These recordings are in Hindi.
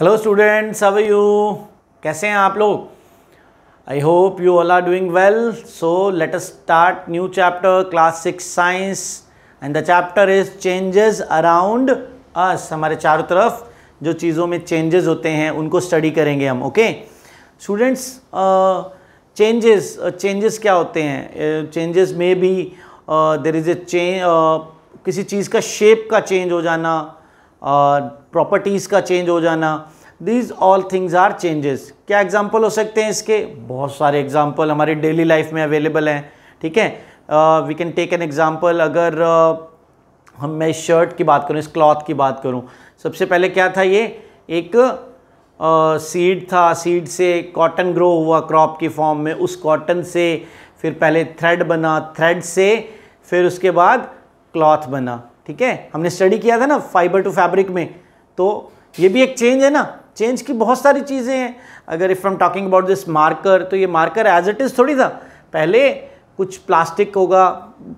हेलो स्टूडेंट्स अब यू कैसे हैं आप लोग I hope you all are doing well so let us start new chapter class six science and the chapter is changes around us हमारे चारों तरफ जो चीज़ों में चेंजेस होते हैं उनको स्टडी करेंगे हम ओके स्टूडेंट्स चेंजेस चेंजेस क्या होते हैं चेंजेस में भी देर इज़ ए चें किसी चीज़ का शेप का चेंज हो जाना uh, प्रॉपर्टीज़ का चेंज हो जाना these all things are changes क्या एग्जाम्पल हो सकते हैं इसके बहुत सारे एग्जाम्पल हमारे डेली लाइफ में अवेलेबल हैं ठीक है we can take an example अगर uh, हम मैं इस शर्ट की बात करूँ इस क्लॉथ की बात करूँ सबसे पहले क्या था ये एक सीड uh, था सीड से कॉटन ग्रो हुआ क्रॉप की फॉर्म में उस कॉटन से फिर पहले थ्रेड बना थ्रेड से फिर उसके बाद क्लॉथ बना ठीक है हमने स्टडी किया था ना फाइबर टू फैब्रिक में तो ये भी एक चेंज है ना चेंज की बहुत सारी चीज़ें हैं अगर if I'm talking about this marker तो ये मार्कर एज इट इज़ थोड़ी था पहले कुछ प्लास्टिक होगा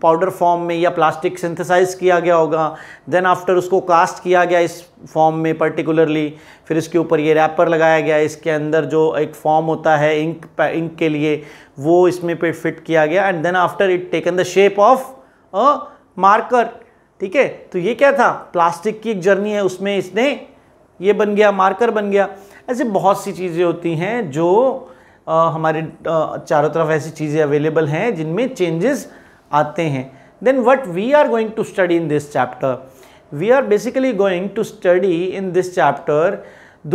पाउडर फॉर्म में या प्लास्टिक सिंथेसाइज किया गया होगा देन आफ्टर उसको कास्ट किया गया इस फॉर्म में पर्टिकुलरली फिर इसके ऊपर ये रैपर लगाया गया इसके अंदर जो एक फॉर्म होता है इंक इंक के लिए वो इसमें पे फिट किया गया and then after it taken the shape of a marker ठीक है तो ये क्या था प्लास्टिक की एक जर्नी है उसमें इसने ये बन गया मार्कर बन गया ऐसे बहुत सी चीज़ें होती हैं जो आ, हमारे चारों तरफ ऐसी चीज़ें अवेलेबल हैं जिनमें चेंजेस आते हैं then what we are going to study in this chapter we are basically going to study in this chapter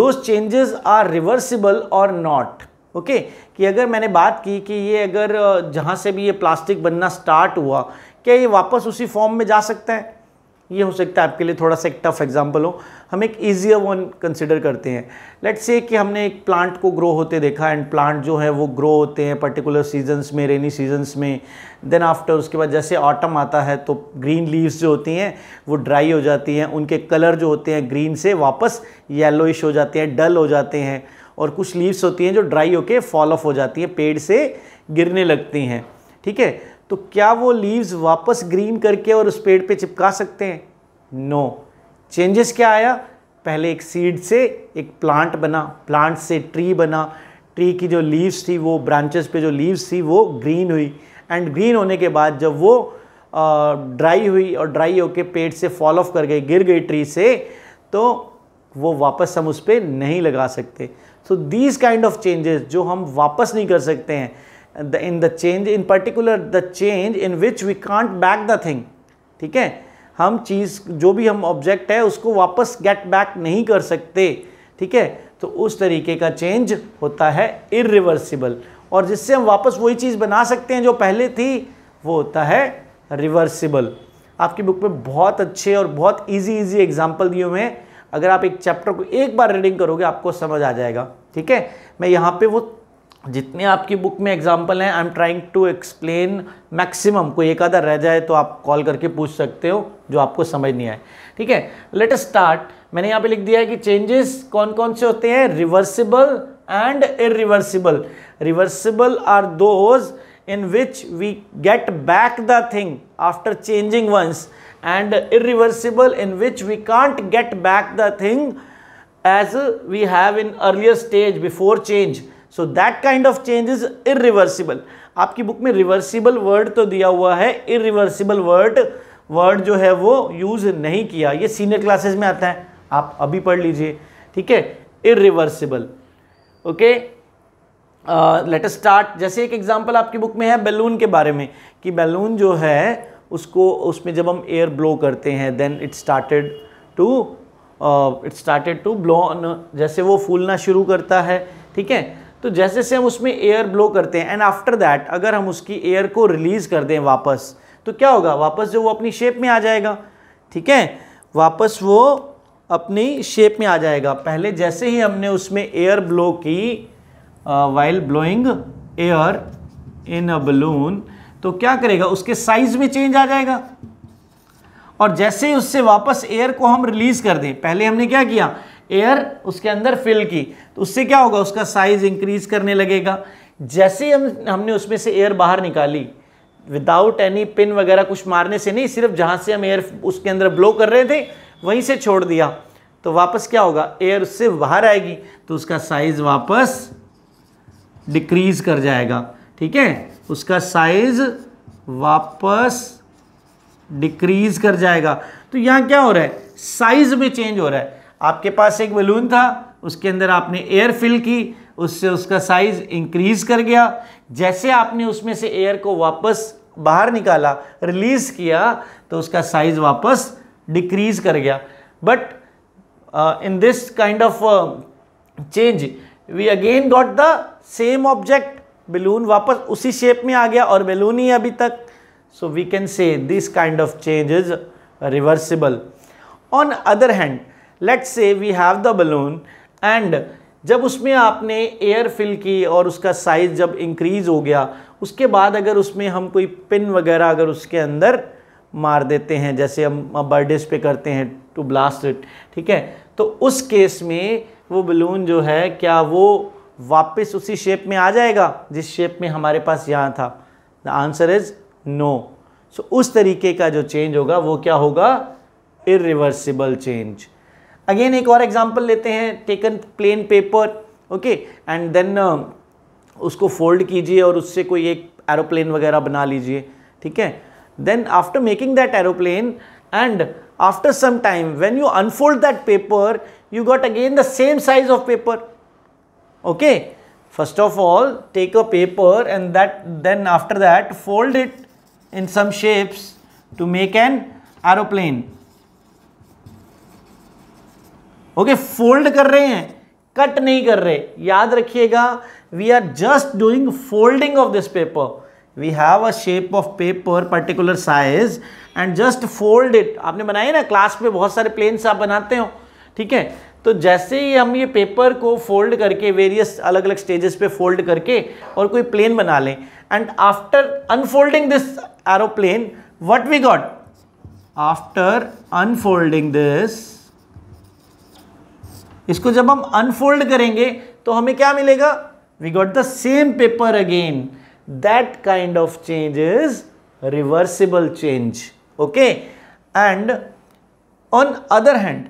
those changes are reversible और नॉट ओके कि अगर मैंने बात की कि ये अगर जहाँ से भी ये प्लास्टिक बनना स्टार्ट हुआ क्या ये वापस उसी फॉर्म में जा सकता है ये हो सकता है आपके लिए थोड़ा सा एक टफ एग्जाम्पल हो हम एक ईजियर वन कंसिडर करते हैं लेट से कि हमने एक प्लांट को ग्रो होते देखा एंड प्लांट जो है वो ग्रो होते हैं पर्टिकुलर सीजन्स में रेनी सीजन्स में देन आफ्टर उसके बाद जैसे ऑटम आता है तो ग्रीन लीव्स जो होती हैं वो ड्राई हो जाती हैं उनके कलर जो होते हैं ग्रीन से वापस येलोइश हो जाते हैं डल हो जाते हैं और कुछ लीव्स होती हैं जो ड्राई होके फॉल ऑफ हो जाती हैं पेड़ से गिरने लगती हैं ठीक है तो क्या वो लीव्स वापस ग्रीन करके और उस पेड़ पे चिपका सकते हैं नो no. चेंजेस क्या आया पहले एक सीड से एक प्लांट बना प्लांट से ट्री बना ट्री की जो लीव्स थी वो ब्रांचेस पे जो लीव्स थी वो ग्रीन हुई एंड ग्रीन होने के बाद जब वो ड्राई हुई और ड्राई होके पेड़ से फॉल ऑफ कर गई गिर गई ट्री से तो वो वापस हम उस पर नहीं लगा सकते so these kind of changes जो हम वापस नहीं कर सकते हैं the in the change in particular the change in which we can't back the thing ठीक है हम चीज़ जो भी हम ऑब्जेक्ट है उसको वापस गेट बैक नहीं कर सकते ठीक है तो उस तरीके का चेंज होता है इरिवर्सिबल और जिससे हम वापस वही चीज़ बना सकते हैं जो पहले थी वो होता है रिवर्सिबल आपकी बुक में बहुत अच्छे और बहुत इजी इजी एग्जाम्पल दिए हुए हैं अगर आप एक चैप्टर को एक बार रीडिंग करोगे आपको समझ आ जाएगा ठीक है मैं यहाँ पे वो जितने आपकी बुक में एग्जाम्पल हैं I am trying to explain maximum कोई एक आधा रह जाए तो आप कॉल करके पूछ सकते हो जो आपको समझ नहीं आए ठीक है लेट स्टार्ट मैंने यहाँ पे लिख दिया है कि चेंजेस कौन कौन से होते हैं reversible and irreversible reversible are those in which we get back the thing after changing once and irreversible in which we can't get back the thing as we have in earlier stage before change so that kind of change is irreversible आपकी बुक में रिवर्सिबल वर्ड तो दिया हुआ है इरिवर्सिबल वर्ड वर्ड जो है वो यूज़ नहीं किया ये सीनियर क्लासेस में आता है आप अभी पढ़ लीजिए ठीक है इरिवर्सिबल ओके लेट स्टार्ट जैसे एक एग्जांपल आपकी बुक में है बैलून के बारे में कि बैलून जो है उसको उसमें जब हम एयर ब्लो करते हैं then it started to it started to blow जैसे वो फूलना शुरू करता है ठीक है तो जैसे जैसे हम उसमें एयर ब्लो करते हैं एंड आफ्टर दैट अगर हम उसकी एयर को रिलीज़ कर दें वापस तो क्या होगा वापस जो वो अपनी शेप में आ जाएगा ठीक है वापस वो अपनी शेप में आ जाएगा पहले जैसे ही हमने उसमें एयर ब्लो की while blowing air in a balloon तो क्या करेगा उसके साइज में चेंज आ जाएगा और जैसे ही उससे वापस एयर को हम रिलीज़ कर दें पहले हमने क्या किया एयर उसके अंदर फिल की तो उससे क्या होगा उसका साइज इंक्रीज करने लगेगा जैसे हम हमने उसमें से एयर बाहर निकाली विदाउट एनी पिन वगैरह कुछ मारने से नहीं सिर्फ जहाँ से हम एयर उसके अंदर ब्लो कर रहे थे वहीं से छोड़ दिया तो वापस क्या होगा एयर उससे बाहर आएगी तो उसका साइज वापस डिक्रीज कर जाएगा ठीक है उसका साइज वापस डिक्रीज कर जाएगा तो यहाँ क्या हो रहा है साइज में चेंज हो रहा है आपके पास एक बलून था उसके अंदर आपने एयर फिल की उससे उसका साइज़ इंक्रीज़ कर गया जैसे आपने उसमें से एयर को वापस बाहर निकाला रिलीज़ किया तो उसका साइज़ वापस डिक्रीज़ कर गया but in this kind of change we again got the same object balloon वापस उसी शेप में आ गया और बेलून ही अभी तक so we can say this kind of change is reversible on other hand let's say we have the balloon and जब उसमें आपने एयर फिल की और उसका साइज़ जब इंक्रीज़ हो गया उसके बाद अगर उसमें हम कोई पिन वगैरह अगर उसके अंदर मार देते हैं जैसे हम बर्थडेज पे करते हैं टू ब्लास्ट इट ठीक है तो उस केस में वो बलून जो है क्या वो वापस उसी शेप में आ जाएगा जिस शेप में हमारे पास यहाँ था the answer is no so उस तरीके का जो चेंज होगा वो क्या होगा इरिवर्सिबल चेंज अगेन एक और एग्जाम्पल लेते हैं taken plain paper okay and then उसको फोल्ड कीजिए और उससे कोई एक एरोप्लेन वगैरह बना लीजिए ठीक है then after making that aeroplane and after some time when you unfold that paper you got again the same size of paper okay first of all take a paper and that then after that fold it in some shapes to make an aeroplane okay fold कर रहे हैं कट नहीं कर रहे याद रखिएगा we are just doing folding of this paper we have a shape of paper particular size and just fold it आपने बनाए ना क्लास में बहुत सारे प्लेन्स आप बनाते हो ठीक है तो जैसे ही हम ये पेपर को फोल्ड करके वेरियस अलग अलग स्टेजेस पे फोल्ड करके और कोई प्लेन बना लें and after unfolding this aeroplane what we got after unfolding this इसको जब हम अनफोल्ड करेंगे तो हमें क्या मिलेगा we got the same paper again that kind of change is reversible change okay and on other hand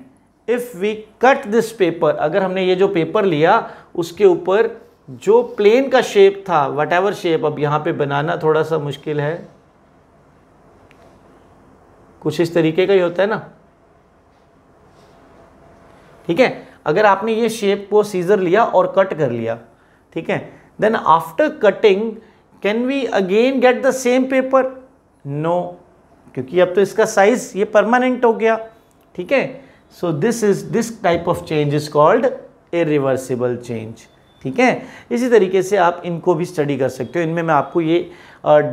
if we cut this paper अगर हमने ये जो पेपर लिया उसके ऊपर जो प्लेन का शेप था वट एवर शेप अब यहां पे बनाना थोड़ा सा मुश्किल है कुछ इस तरीके का ही होता है ना ठीक है अगर आपने ये शेप को सीजर लिया और कट कर लिया ठीक है then after cutting can we again get the same paper no क्योंकि अब तो इसका साइज ये परमानेंट हो गया ठीक है so this is this type of change is called a reversible change ठीक है इसी तरीके से आप इनको भी स्टडी कर सकते हो इनमें मैं आपको ये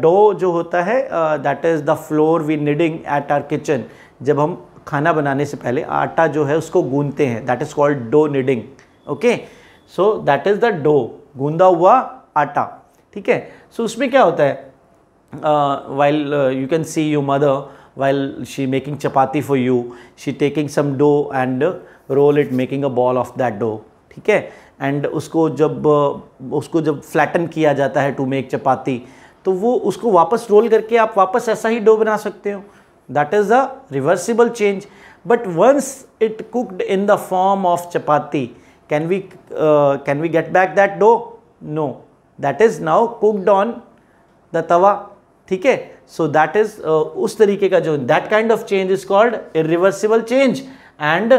डो जो होता है that is the flour we kneading at our kitchen जब हम खाना बनाने से पहले आटा जो है उसको गूंदते हैं that is called dough kneading okay so that is the dough गूंदा हुआ आटा ठीक है सो उसमें क्या होता है while you can see you mother while she making chapati for you she taking some dough and roll it making a ball of that dough ठीक है एंड उसको जब uh, उसको जब फ्लैटन किया जाता है टू मेक चपाती तो वो उसको वापस रोल करके आप वापस ऐसा ही डो बना सकते हो That is a reversible change. But once it cooked in the form of chapati, can we, uh, can we get back that dough? No. That is now cooked on the tawa. Okay, so that is that is उस तरीके का जो that kind of change is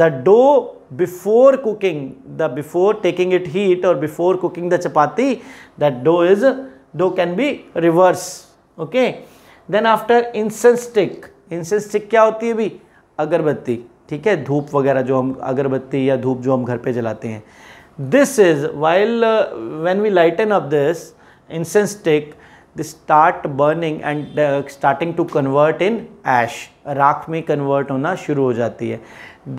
the dough before cooking the before taking it heat or before cooking the chapati that dough is dough can be reverse okay then after incense stick incense stick क्या होती है अभी अगरबत्ती ठीक है धूप वगैरह जो हम अगरबत्ती या धूप जो हम घर पे जलाते हैं this is while when we lighten of this incense stick this start burning and starting to convert in ash राख में कन्वर्ट होना शुरू हो जाती है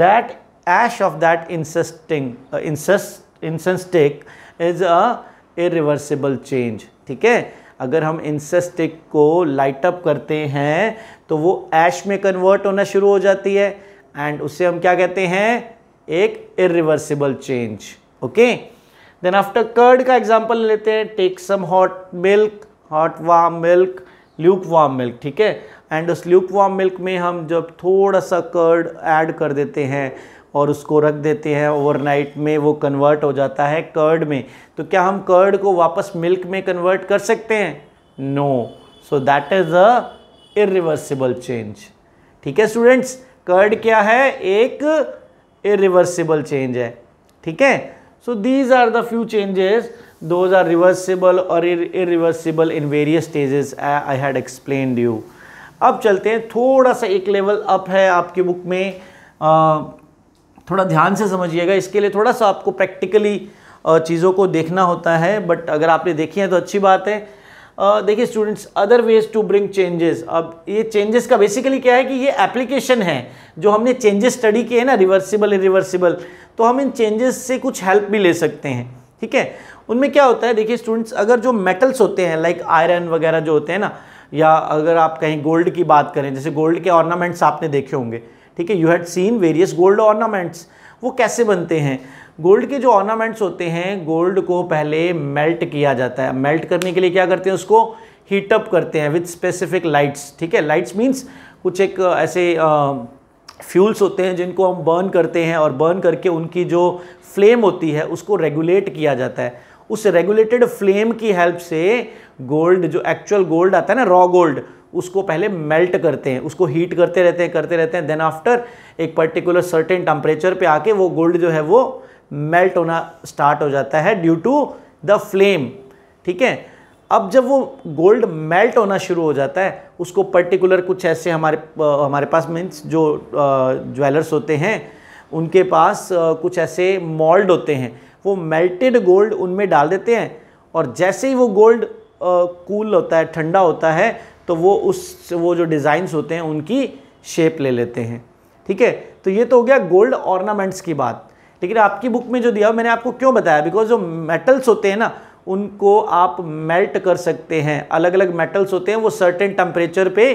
that ash of that incensing incense incense stick is a irreversible change ठीक है अगर हम इंसेस्टिक को लाइटअप करते हैं तो वो ऐश में कन्वर्ट होना शुरू हो जाती है एंड उसे हम क्या कहते हैं एक irreversible change okay then after curd का एग्जाम्पल लेते हैं take some hot milk hot warm milk lukewarm milk ठीक है एंड उस ल्यूक वार्म मिल्क में हम जब थोड़ा सा कर्ड ऐड कर देते हैं और उसको रख देते हैं ओवरनाइट में वो कन्वर्ट हो जाता है कर्ड में तो क्या हम कर्ड को वापस मिल्क में कन्वर्ट कर सकते हैं no so that is a irreversible change ठीक है स्टूडेंट्स कर्ड क्या है एक इरिवर्सिबल चेंज है ठीक है so these are the few changes those are reversible और irreversible in various stages I had explain you अब चलते हैं थोड़ा सा एक लेवल अप है आपकी बुक में uh, थोड़ा ध्यान से समझिएगा इसके लिए थोड़ा सा आपको प्रैक्टिकली चीज़ों को देखना होता है बट अगर आपने देखी है तो अच्छी बात है देखिए students other ways to bring changes अब ये चेंजेस का बेसिकली क्या है कि ये एप्लीकेशन है जो हमने चेंजेस स्टडी किए हैं ना रिवर्सिबल रिवर्सिबल तो हम इन चेंजेस से कुछ हेल्प भी ले सकते हैं ठीक है उनमें क्या होता है देखिए स्टूडेंट्स अगर जो मेटल्स होते हैं लाइक आयरन वगैरह जो होते हैं ना या अगर आप कहीं गोल्ड की बात करें जैसे गोल्ड के ऑर्नामेंट्स आपने देखे होंगे ठीक है you had seen various gold ornaments वो कैसे बनते हैं गोल्ड के जो ऑर्नामेंट्स होते हैं गोल्ड को पहले मेल्ट किया जाता है मेल्ट करने के लिए क्या करते हैं उसको हीटअप करते हैं विथ स्पेसिफिक लाइट्स ठीक है लाइट्स मीन्स कुछ एक ऐसे फ्यूल्स होते हैं जिनको हम बर्न करते हैं और बर्न करके उनकी जो फ्लेम होती है उसको रेगुलेट किया जाता है उस रेगुलेटेड फ्लेम की हेल्प से गोल्ड जो एक्चुअल गोल्ड आता है ना रॉ गोल्ड उसको पहले मेल्ट करते हैं उसको हीट करते रहते हैं करते रहते हैं देन आफ्टर एक पर्टिकुलर सर्टेन टेम्परेचर पे आके वो गोल्ड जो है वो मेल्ट होना स्टार्ट हो जाता है ड्यू टू द फ्लेम ठीक है अब जब वो गोल्ड मेल्ट होना शुरू हो जाता है उसको पर्टिकुलर कुछ ऐसे हमारे हमारे पास मीन्स जो ज्वेलर्स होते हैं उनके पास कुछ ऐसे मॉल्ड होते हैं वो मेल्टेड गोल्ड उनमें डाल देते हैं और जैसे ही वो गोल्ड कूल होता है ठंडा होता है तो वो उस वो जो डिज़ाइंस होते हैं उनकी शेप ले लेते हैं ठीक है तो ये तो हो गया गोल्ड ऑर्नामेंट्स की बात लेकिन आपकी बुक में जो दिया मैंने आपको क्यों बताया बिकॉज जो मेटल्स होते हैं ना उनको आप मेल्ट कर सकते हैं अलग अलग मेटल्स होते हैं वो सर्टेन टेम्परेचर पे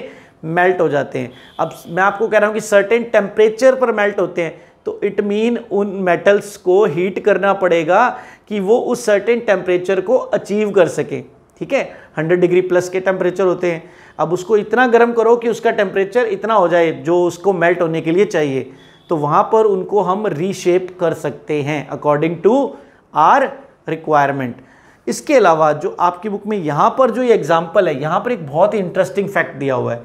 मेल्ट हो जाते हैं अब मैं आपको कह रहा हूँ कि सर्टेन टेम्परेचर पर मेल्ट होते हैं तो इट मीन उन मेटल्स को हीट करना पड़ेगा कि वो उस सर्टेन टेम्परेचर को अचीव कर सकें ठीक है 100 डिग्री प्लस के टेम्परेचर होते हैं अब उसको इतना गर्म करो कि उसका टेम्परेचर इतना हो जाए जो उसको मेल्ट होने के लिए चाहिए तो वहाँ पर उनको हम रीशेप कर सकते हैं अकॉर्डिंग टू आर रिक्वायरमेंट इसके अलावा जो आपकी बुक में यहाँ पर जो ये एग्जाम्पल है यहाँ पर एक बहुत ही इंटरेस्टिंग फैक्ट दिया हुआ है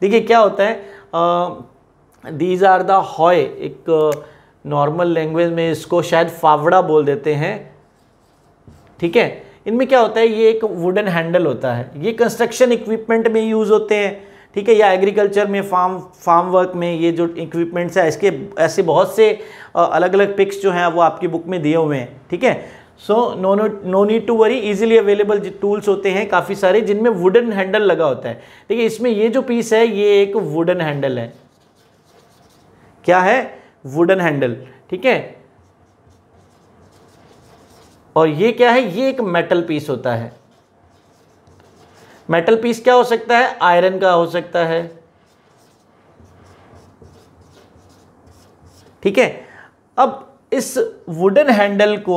देखिए क्या होता है दीज आर द हॉय एक नॉर्मल लैंग्वेज में इसको शायद फावड़ा बोल देते हैं ठीक है इनमें क्या होता है ये एक वुडन हैंडल होता है ये कंस्ट्रक्शन इक्विपमेंट में यूज़ होते हैं ठीक है या एग्रीकल्चर में फार्म फार्म वर्क में ये जो इक्विपमेंट्स है इसके ऐसे बहुत से अलग अलग पिक्स जो हैं वो आपकी बुक में दिए हुए हैं ठीक है so no no no need to worry easily available tools होते हैं काफ़ी सारे जिनमें वुडन हैंडल लगा होता है ठीक है इसमें ये जो पीस है ये एक वुडन हैंडल है क्या है वुडन हैंडल ठीक है और ये क्या है ये एक मेटल पीस होता है मेटल पीस क्या हो सकता है आयरन का हो सकता है ठीक है अब इस वुडन हैंडल को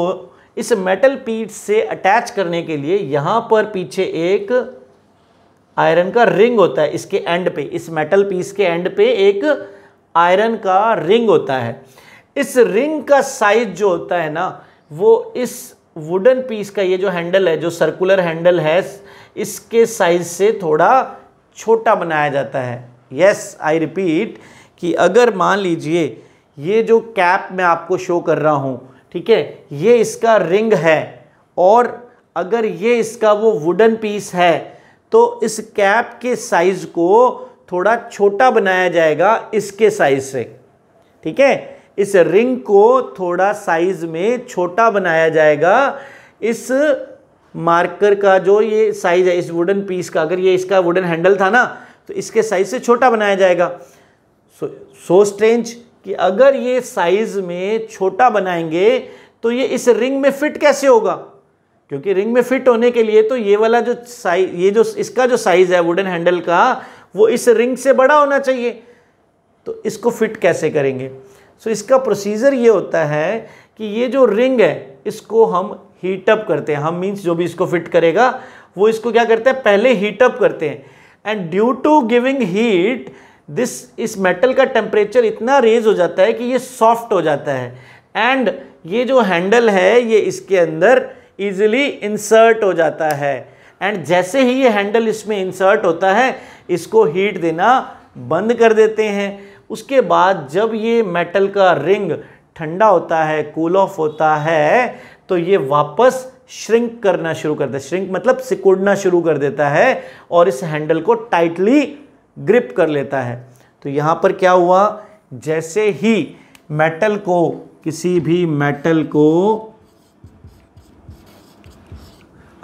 इस मेटल पीस से अटैच करने के लिए यहां पर पीछे एक आयरन का रिंग होता है इसके एंड पे इस मेटल पीस के एंड पे एक आयरन का रिंग होता है इस रिंग का साइज जो होता है ना वो इस वुडन पीस का ये जो हैंडल है जो सर्कुलर हैंडल है इसके साइज से थोड़ा छोटा बनाया जाता है यस आई रिपीट कि अगर मान लीजिए ये जो कैप मैं आपको शो कर रहा हूँ ठीक है ये इसका रिंग है और अगर ये इसका वो वुडन पीस है तो इस कैप के साइज़ को थोड़ा छोटा बनाया जाएगा इसके साइज़ से ठीक है इस रिंग को थोड़ा साइज में छोटा बनाया जाएगा इस मार्कर का जो ये साइज है इस वुडन पीस का अगर ये इसका वुडन हैंडल था ना तो इसके साइज से छोटा बनाया जाएगा सो सो स्ट्रेंज कि अगर ये साइज में छोटा बनाएंगे तो ये इस रिंग में फिट कैसे होगा क्योंकि रिंग में फिट होने के लिए तो ये वाला जो साइज ये जो इसका जो साइज है वुडन हैंडल का वो इस रिंग से बड़ा होना चाहिए तो इसको फिट कैसे करेंगे सो इसका प्रोसीजर ये होता है कि ये जो रिंग है इसको हम हीटअप करते हैं हम मीन्स जो भी इसको फिट करेगा वो इसको क्या करते हैं पहले हीटअप करते हैं and due to giving heat this इस मेटल का टेम्परेचर इतना रेज हो जाता है कि ये सॉफ्ट हो जाता है एंड ये जो हैंडल है ये इसके अंदर ईजिली इंसर्ट हो जाता है एंड जैसे ही ये हैंडल इसमें इंसर्ट होता है इसको हीट देना बंद कर देते हैं उसके बाद जब ये मेटल का रिंग ठंडा होता है कूल ऑफ होता है तो ये वापस श्रिंक करना शुरू करता है श्रिंक मतलब सिकुड़ना शुरू कर देता है और इस हैंडल को टाइटली ग्रिप कर लेता है तो यहाँ पर क्या हुआ जैसे ही मेटल को किसी भी मेटल को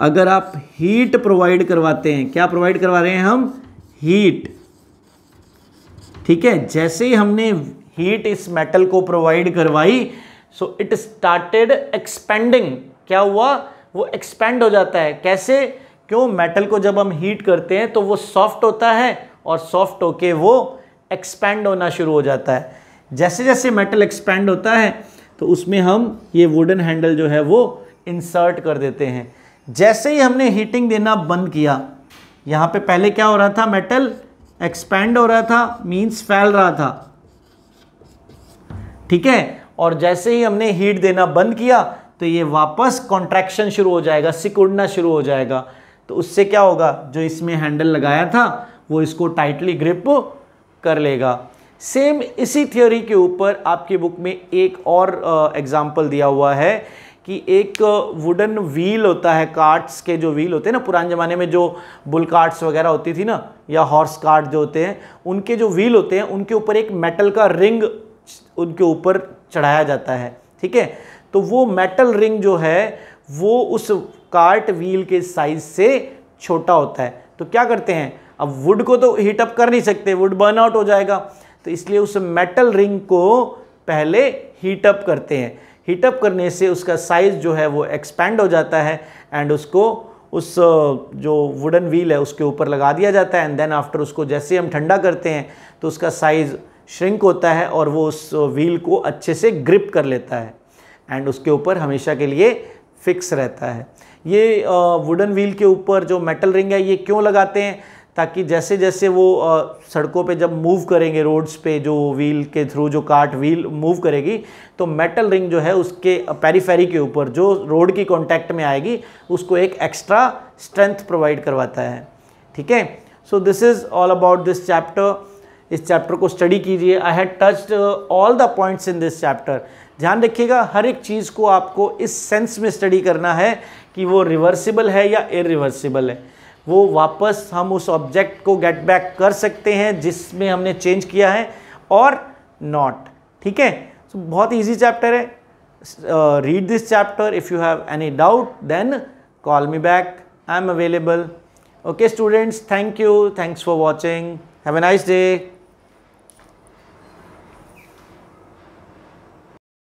अगर आप हीट प्रोवाइड करवाते हैं क्या प्रोवाइड करवा रहे हैं हम हीट ठीक है जैसे ही हमने हीट इस मेटल को प्रोवाइड करवाई सो इट स्टार्टेड एक्सपेंडिंग क्या हुआ वो एक्सपेंड हो जाता है कैसे क्यों मेटल को जब हम हीट करते हैं तो वो सॉफ्ट होता है और सॉफ्ट होके वो एक्सपेंड होना शुरू हो जाता है जैसे जैसे मेटल एक्सपेंड होता है तो उसमें हम ये वुडन हैंडल जो है वो इंसर्ट कर देते हैं जैसे ही हमने हीटिंग देना बंद किया यहाँ पे पहले क्या हो रहा था मेटल एक्सपेंड हो रहा था मीन्स फैल रहा था ठीक है और जैसे ही हमने हीट देना बंद किया तो ये वापस कॉन्ट्रैक्शन शुरू हो जाएगा सिकुड़ना शुरू हो जाएगा तो उससे क्या होगा जो इसमें हैंडल लगाया था वो इसको टाइटली ग्रिप कर लेगा सेम इसी थ्योरी के ऊपर आपकी बुक में एक और एग्जाम्पल दिया हुआ है कि एक वुडन व्हील होता है कार्ट्स के जो व्हील होते हैं ना पुराने ज़माने में जो बुल कार्ट्स वगैरह होती थी ना या हॉर्स कार्ट जो होते हैं उनके जो व्हील होते हैं उनके ऊपर एक मेटल का रिंग उनके ऊपर चढ़ाया जाता है ठीक है तो वो मेटल रिंग जो है वो उस कार्ट व्हील के साइज से छोटा होता है तो क्या करते हैं अब वुड को तो हीटअप कर नहीं सकते वुड बर्न आउट हो जाएगा तो इसलिए उस मेटल रिंग को पहले हीटअप करते हैं हीटअप करने से उसका साइज़ जो है वो एक्सपैंड हो जाता है एंड उसको उस जो वुडन व्हील है उसके ऊपर लगा दिया जाता है एंड देन आफ्टर उसको जैसे हम ठंडा करते हैं तो उसका साइज़ श्रिंक होता है और वो उस व्हील को अच्छे से ग्रिप कर लेता है एंड उसके ऊपर हमेशा के लिए फिक्स रहता है ये वुडन व्हील के ऊपर जो मेटल रिंग है ये क्यों लगाते हैं ताकि जैसे जैसे वो सड़कों पे जब मूव करेंगे रोड्स पे जो व्हील के थ्रू जो कार्ट व्हील मूव करेगी तो मेटल रिंग जो है उसके पेरीफेरी के ऊपर जो रोड की कॉन्टैक्ट में आएगी उसको एक एक्स्ट्रा स्ट्रेंथ प्रोवाइड करवाता है ठीक है so this is all about this chapter इस चैप्टर को स्टडी कीजिए I had touched all the points in this chapter ध्यान रखिएगा हर एक चीज़ को आपको इस सेंस में स्टडी करना है कि वो रिवर्सिबल है या इरिवर्सिबल है वो वापस हम उस ऑब्जेक्ट को गेट बैक कर सकते हैं जिसमें हमने चेंज किया है और नॉट ठीक है so, बहुत ईजी चैप्टर है read this chapter if you have any doubt then call me back I am available okay students thank you thanks for watching have a nice day